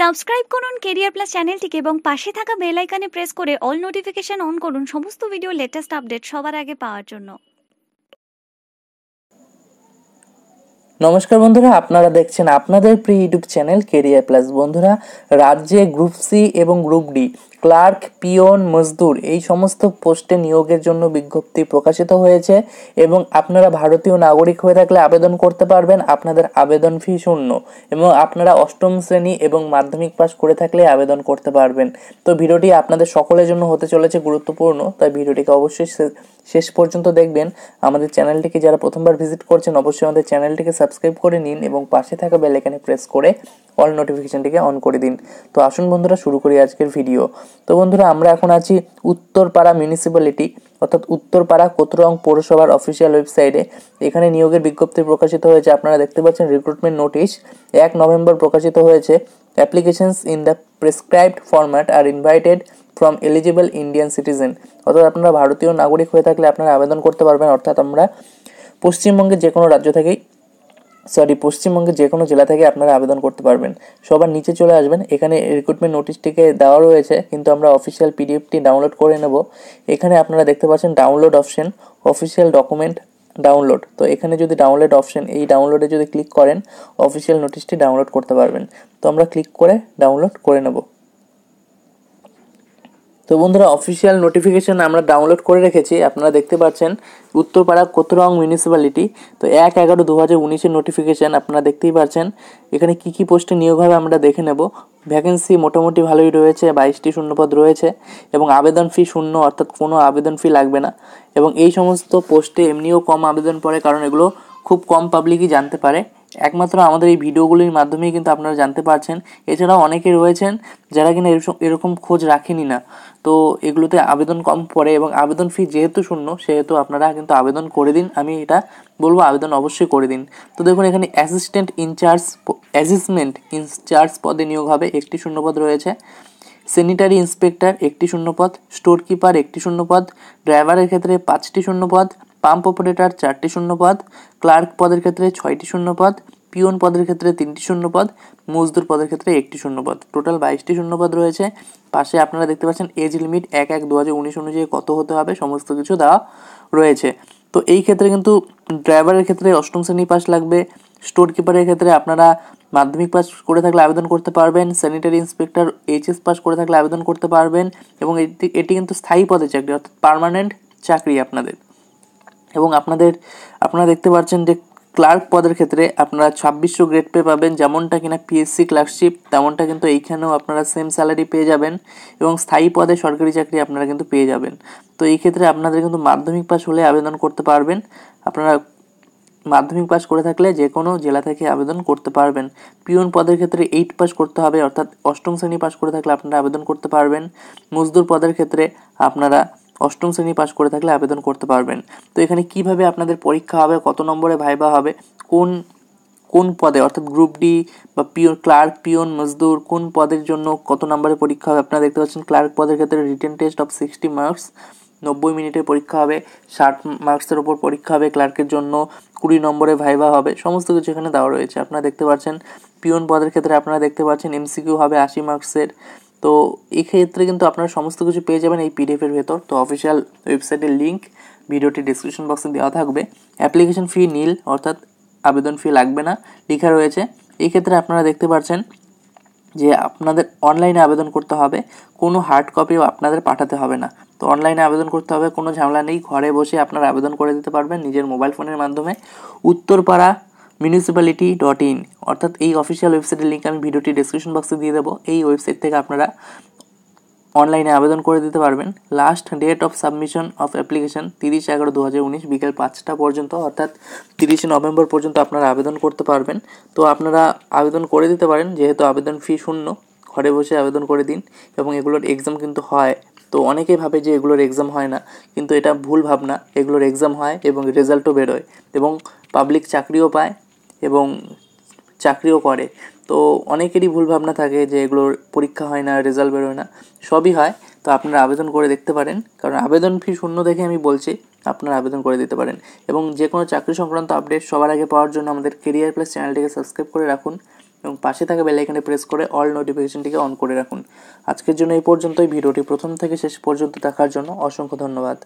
subscribe করুন career plus চ্যানেলটিকে এবং পাশে থাকা বেল আইকনে প্রেস করে অল নোটিফিকেশন অন করুন সমস্ত ভিডিও লেটেস্ট আপডেট সবার আগে পাওয়ার জন্য নমস্কার বন্ধুরা আপনারা দেখছেন আপনাদের প্রিয় ইউটিউব চ্যানেল কেরিয়ার প্লাস বন্ধুরা রাজ্যে গ্রুপ সি এবং গ্রুপ ডি ক্লার্ক পিয়ন মজদুর এই সমস্ত পোস্টে নিয়োগের জন্য বিজ্ঞপ্তি প্রকাশিত হয়েছে এবং আপনারা ভারতীয় নাগরিক হয়ে থাকলে আবেদন করতে পারবেন আপনাদের আবেদন ফি শূন্য এবং আপনারা অষ্টম শ্রেণী এবং মাধ্যমিক পাশ করে থাকলে আবেদন করতে পারবেন তো ভিডিওটি আপনাদের সকলের জন্য হতে চলেছে গুরুত্বপূর্ণ তাই ভিডিওটিকে অবশ্যই শেষ পর্যন্ত দেখবেন আমাদের চ্যানেলটিকে যারা প্রথমবার ভিজিট করছেন অবশ্যই আমাদের চ্যানেলটিকে সাবস্ক্রাইব করে নিন এবং পাশে থাকা বেল প্রেস করে অল নোটিফিকেশানটিকে অন করে দিন তো আসুন বন্ধুরা শুরু করি আজকের ভিডিও তো বন্ধুরা আমরা এখন আছি উত্তরপাড়া মিউনিসিপ্যালিটি অর্থাৎ উত্তরপাড়া কোতরং পৌরসভার অফিসিয়াল ওয়েবসাইটে এখানে নিয়োগের বিজ্ঞপ্তি প্রকাশিত হয়েছে আপনারা দেখতে পাচ্ছেন রিক্রুটমেন্ট নোটিশ এক নভেম্বর প্রকাশিত হয়েছে applications in the prescribed format are invited from eligible Indian citizen অর্থাৎ আপনারা ভারতীয় নাগরিক হয়ে থাকলে আপনারা আবেদন করতে পারবেন অর্থাৎ আমরা পশ্চিমবঙ্গের যে কোনো রাজ্য থেকেই সরি পশ্চিমবঙ্গের যে কোনো জেলা থেকে আপনারা আবেদন করতে পারবেন সবার নিচে চলে আসবেন এখানে রিক্রুটমেন্ট নোটিশটিকে দেওয়া রয়েছে কিন্তু আমরা অফিসিয়াল পিডিএফটি ডাউনলোড করে নেব এখানে আপনারা দেখতে পাচ্ছেন download option official document download তো এখানে যদি ডাউনলোড অপশন এই ডাউনলোডে যদি ক্লিক করেন অফিসিয়াল নোটিশটি ডাউনলোড করতে পারবেন তো আমরা ক্লিক করে ডাউনলোড করে নেব তো বন্ধুরা অফিসিয়াল নোটিফিকেশান আমরা ডাউনলোড করে রেখেছি আপনারা দেখতে পাচ্ছেন উত্তরপাড়া কোতরং মিউনিসিপ্যালিটি তো এক এগারো দু হাজার উনিশের নোটিফিকেশান আপনারা দেখতেই পাচ্ছেন এখানে কী কী পোস্টে নিয়োগ হবে আমরা দেখে নেব ভ্যাকেন্সি মোটামুটি ভালোই রয়েছে বাইশটি শূন্যপদ রয়েছে এবং আবেদন ফি শূন্য অর্থাৎ কোনো আবেদন ফি লাগবে না এবং এই সমস্ত পোস্টে এমনিও কম আবেদন পড়ে কারণ এগুলো খুব কম পাবলিকই জানতে পারে একমাত্র আমাদের এই ভিডিওগুলির মাধ্যমেই কিন্তু আপনারা জানতে পারছেন এছাড়াও অনেকে রয়েছেন যারা কিনা এরকম খোঁজ রাখেনি না তো এগুলোতে আবেদন কম পড়ে এবং আবেদন ফি যেহেতু শূন্য সেহেতু আপনারা কিন্তু আবেদন করে দিন আমি এটা বলবো আবেদন অবশ্যই করে দিন তো দেখুন এখানে অ্যাসিস্ট্যান্ট ইনচার্জ অ্যাসিসমেন্ট ইনচার্জ পদে নিয়োগ হবে একটি শূন্যপদ রয়েছে সেনিটারি ইন্সপেক্টর একটি শূন্যপদ স্টোর কিপার একটি শূন্যপদ ড্রাইভারের ক্ষেত্রে পাঁচটি শূন্যপদ পাম্প অপারেটর চারটি শূন্যপদ ক্লার্ক পদের ক্ষেত্রে ছয়টি শূন্যপদ পিওন পদের ক্ষেত্রে তিনটি শূন্যপদ মজদুর পদের ক্ষেত্রে একটি শূন্যপদ টোটাল বাইশটি শূন্যপদ রয়েছে পাশে আপনারা দেখতে পাচ্ছেন এজ লিমিট এক এক দু হাজার উনিশ অনুযায়ী কত হতে হবে সমস্ত কিছু দেওয়া রয়েছে তো এই ক্ষেত্রে কিন্তু ড্রাইভারের ক্ষেত্রে অষ্টম শ্রেণী পাস লাগবে স্টোর কিপারের ক্ষেত্রে আপনারা মাধ্যমিক পাস করে থাকলে আবেদন করতে পারবেন স্যানিটারি ইন্সপেক্টর এইচএস পাস করে থাকলে আবেদন করতে পারবেন এবং এটি এটি কিন্তু স্থায়ী পদে চাকরি অর্থাৎ পারমানেন্ট চাকরি আপনাদের এবং আপনাদের আপনারা দেখতে পাচ্ছেন যে ক্লার্ক পদের ক্ষেত্রে আপনারা ছাব্বিশশো গ্রেড পে পাবেন যেমনটা কিনা পিএসসি ক্লার্কশিপ তেমনটা কিন্তু এইখানেও আপনারা সেম স্যালারি পেয়ে যাবেন এবং স্থায়ী পদে সরকারি চাকরি আপনারা কিন্তু পেয়ে যাবেন তো এই ক্ষেত্রে আপনাদের কিন্তু মাধ্যমিক পাস হলে আবেদন করতে পারবেন আপনারা মাধ্যমিক পাস করে থাকলে যে কোনো জেলা থেকে আবেদন করতে পারবেন পিওন পদের ক্ষেত্রে এইট পাস করতে হবে অর্থাৎ অষ্টম শ্রেণী পাস করে থাকলে আপনারা আবেদন করতে পারবেন মজদুর পদের ক্ষেত্রে আপনারা অষ্টম শ্রেণী পাশ করে থাকলে আবেদন করতে পারবেন তো এখানে কিভাবে আপনাদের পরীক্ষা হবে কত নম্বরে ভাইবা হবে কোন কোন পদে অর্থাৎ গ্রুপ ডি বা পিওর ক্লার্ক পিওন মজদুর কোন পদের জন্য কত নম্বরের পরীক্ষা হবে আপনারা দেখতে পাচ্ছেন ক্লার্ক পদের ক্ষেত্রে written test of sixty marks নব্বই মিনিটের পরীক্ষা হবে ষাট মার্কসের ওপর পরীক্ষা হবে ক্লার্কের জন্য কুড়ি নম্বরে ভাইভা হবে সমস্ত কিছু এখানে দেওয়া রয়েছে আপনারা দেখতে পাচ্ছেন পিওন পদের ক্ষেত্রে আপনারা দেখতে পাচ্ছেন এমসিকিউ হবে আশি মার্কসের তো এক্ষেত্রে কিন্তু আপনারা সমস্ত কিছু পেয়ে যাবেন এই পিডিএফের ভেতর তো অফিসিয়াল ওয়েবসাইটের লিঙ্ক ভিডিওটি ডিসক্রিপশন বক্সে দেওয়া থাকবে অ্যাপ্লিকেশন ফি নীল অর্থাৎ আবেদন ফি লাগবে না লেখা রয়েছে এই ক্ষেত্রে আপনারা দেখতে পাচ্ছেন যে আপনাদের অনলাইনে আবেদন করতে হবে কোনো হার্ড কপিও আপনাদের পাঠাতে হবে না তো অনলাইনে আবেদন করতে হবে কোনো ঝামেলা নেই ঘরে বসে আপনারা আবেদন করে দিতে পারবেন নিজের মোবাইল ফোনের মাধ্যমে উত্তরপাড়া মিউনিসিপ্যালিটি ডট ইন অর্থাৎ এই অফিসিয়াল ওয়েবসাইটের লিঙ্ক আমি ভিডিওটি ডিসক্রিপশন বক্সে দিয়ে দেবো এই ওয়েবসাইট থেকে আপনারা অনলাইনে আবেদন করে দিতে পারবেন last date of submission of application তিরিশ এগারো দু হাজার উনিশ বিকেল পাঁচটা পর্যন্ত অর্থাৎ তিরিশে নভেম্বর পর্যন্ত আপনারা আবেদন করতে পারবেন তো আপনারা আবেদন করে দিতে পারেন যেহেতু আবেদন ফি শূন্য ঘরে বসে আবেদন করে দিন এবং এগুলোর এক্সাম কিন্তু হয় তো অনেকেই ভাবে যে এগুলোর এক্সাম হয় না কিন্তু এটা ভুল ভাবনা এগুলোর এক্সাম হয় এবং রেজাল্টও বেরোয় এবং পাবলিক চাকরিও পায় এবং চাকরিও করে তো অনেকেরই ভুল ভাবনা থাকে যে এগুলোর পরীক্ষা হয় না রেজাল্ট বেরোয় না সবই হয় তো আপনারা আবেদন করে দেখতে পারেন কারণ আবেদন ফি শূন্য দেখে আমি বলছি আপনারা আবেদন করে দিতে পারেন এবং যে কোনো চাকরি সংক্রান্ত আপডেট সবার আগে পাওয়ার জন্য আমাদের কেরিয়ার প্লাস চ্যানেলটিকে সাবস্ক্রাইব করে রাখুন এবং পাশে থাকা বেলাইকানে প্রেস করে অল নোটিফিকেশানটিকে অন করে রাখুন আজকের জন্য এই পর্যন্তই ভিডিওটি প্রথম থেকে শেষ পর্যন্ত দেখার জন্য অসংখ্য ধন্যবাদ